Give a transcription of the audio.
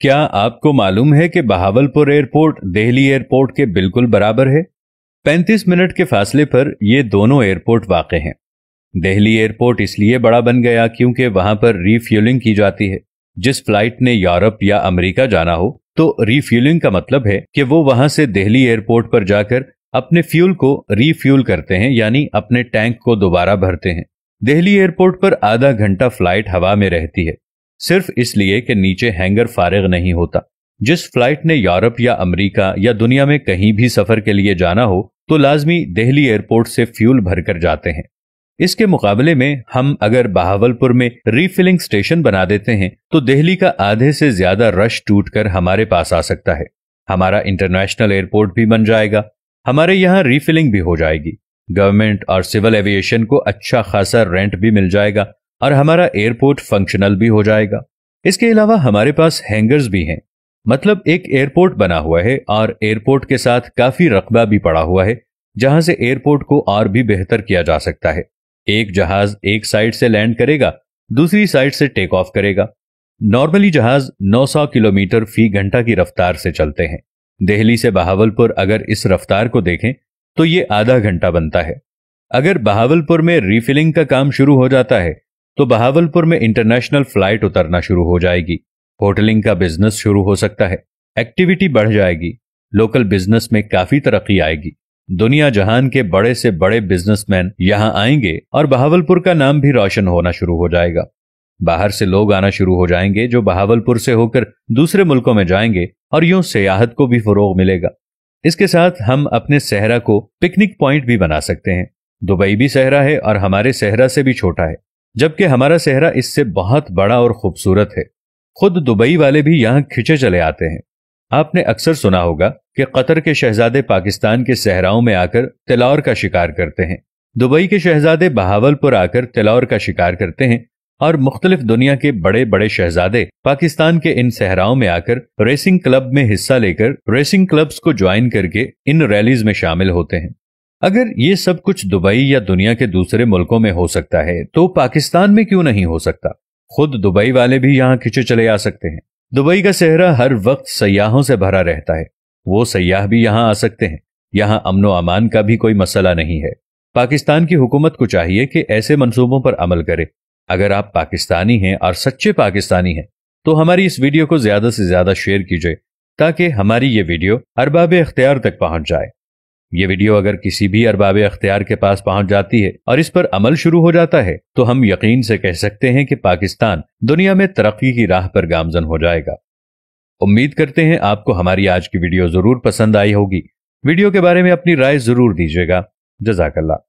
क्या आपको मालूम है कि बहावलपुर एयरपोर्ट दिल्ली एयरपोर्ट के बिल्कुल बराबर है 35 मिनट के फासले पर ये दोनों एयरपोर्ट वाक़ हैं दिल्ली एयरपोर्ट इसलिए बड़ा बन गया क्योंकि वहां पर रीफ्यूलिंग की जाती है जिस फ्लाइट ने यूरोप या अमेरिका जाना हो तो रीफ्यूलिंग का मतलब है कि वो वहां से दिल्ली एयरपोर्ट पर जाकर अपने फ्यूल को रीफ्यूल करते हैं यानी अपने टैंक को दोबारा भरते हैं दिल्ली एयरपोर्ट पर आधा घंटा फ्लाइट हवा में रहती है सिर्फ इसलिए कि नीचे हैंगर फारिग नहीं होता जिस फ्लाइट ने यूरोप या अमेरिका या दुनिया में कहीं भी सफर के लिए जाना हो तो लाजमी दिल्ली एयरपोर्ट से फ्यूल भरकर जाते हैं इसके मुकाबले में हम अगर बहावलपुर में रीफिलिंग स्टेशन बना देते हैं तो दिल्ली का आधे से ज्यादा रश टूटकर हमारे पास आ सकता है हमारा इंटरनेशनल एयरपोर्ट भी बन जाएगा हमारे यहाँ रीफिलिंग भी हो जाएगी गवर्नमेंट और सिविल एविएशन को अच्छा खासा रेंट भी मिल जाएगा और हमारा एयरपोर्ट फंक्शनल भी हो जाएगा इसके अलावा हमारे पास हैंगर्स भी हैं मतलब एक एयरपोर्ट बना हुआ है और एयरपोर्ट के साथ काफी रकबा भी पड़ा हुआ है जहां से एयरपोर्ट को और भी बेहतर किया जा सकता है एक जहाज एक साइड से लैंड करेगा दूसरी साइड से टेक ऑफ करेगा नॉर्मली जहाज 900 किलोमीटर फी घंटा की रफ्तार से चलते हैं दिल्ली से बहावलपुर अगर इस रफ्तार को देखें तो ये आधा घंटा बनता है अगर बहावलपुर में रीफिलिंग का काम शुरू हो जाता है तो बहावलपुर में इंटरनेशनल फ्लाइट उतरना शुरू हो जाएगी होटलिंग का बिजनेस शुरू हो सकता है एक्टिविटी बढ़ जाएगी लोकल बिजनेस में काफी तरक्की आएगी दुनिया जहान के बड़े से बड़े बिजनेसमैन यहां आएंगे और बहावलपुर का नाम भी रोशन होना शुरू हो जाएगा बाहर से लोग आना शुरू हो जाएंगे जो बहावलपुर से होकर दूसरे मुल्कों में जाएंगे और यूं सियाहत को भी फरोग मिलेगा इसके साथ हम अपने सहरा को पिकनिक पॉइंट भी बना सकते हैं दुबई भी सहरा है और हमारे सहरा से भी छोटा है जबकि हमारा सेहरा इससे बहुत बड़ा और खूबसूरत है खुद दुबई वाले भी यहाँ खिंचे चले आते हैं आपने अक्सर सुना होगा कि कतर के शहजादे पाकिस्तान के सहराओं में आकर तिलौर का शिकार करते हैं दुबई के शहजादे बहावलपुर आकर तिलौर का शिकार करते हैं और मुख्तलिफ दुनिया के बड़े बड़े शहजादे पाकिस्तान के इन सहराओं में आकर रेसिंग क्लब में हिस्सा लेकर रेसिंग क्लब्स को ज्वाइन करके इन रैलीज में शामिल होते हैं अगर ये सब कुछ दुबई या दुनिया के दूसरे मुल्कों में हो सकता है तो पाकिस्तान में क्यों नहीं हो सकता खुद दुबई वाले भी यहाँ खिंचे चले आ सकते हैं दुबई का सेहरा हर वक्त सयाहों से भरा रहता है वो सयाह भी यहाँ आ सकते हैं यहाँ अमनो अमान का भी कोई मसला नहीं है पाकिस्तान की हुकूमत को चाहिए कि ऐसे मंसूबों पर अमल करे अगर आप पाकिस्तानी हैं और सच्चे पाकिस्तानी हैं तो हमारी इस वीडियो को ज्यादा से ज्यादा शेयर कीजिए ताकि हमारी ये वीडियो अरबाब अख्तियार तक पहुंच जाए ये वीडियो अगर किसी भी अरबाब अख्तियार के पास पहुंच जाती है और इस पर अमल शुरू हो जाता है तो हम यकीन से कह सकते हैं कि पाकिस्तान दुनिया में तरक्की की राह पर गामजन हो जाएगा उम्मीद करते हैं आपको हमारी आज की वीडियो जरूर पसंद आई होगी वीडियो के बारे में अपनी राय जरूर दीजिएगा जजाकल्ला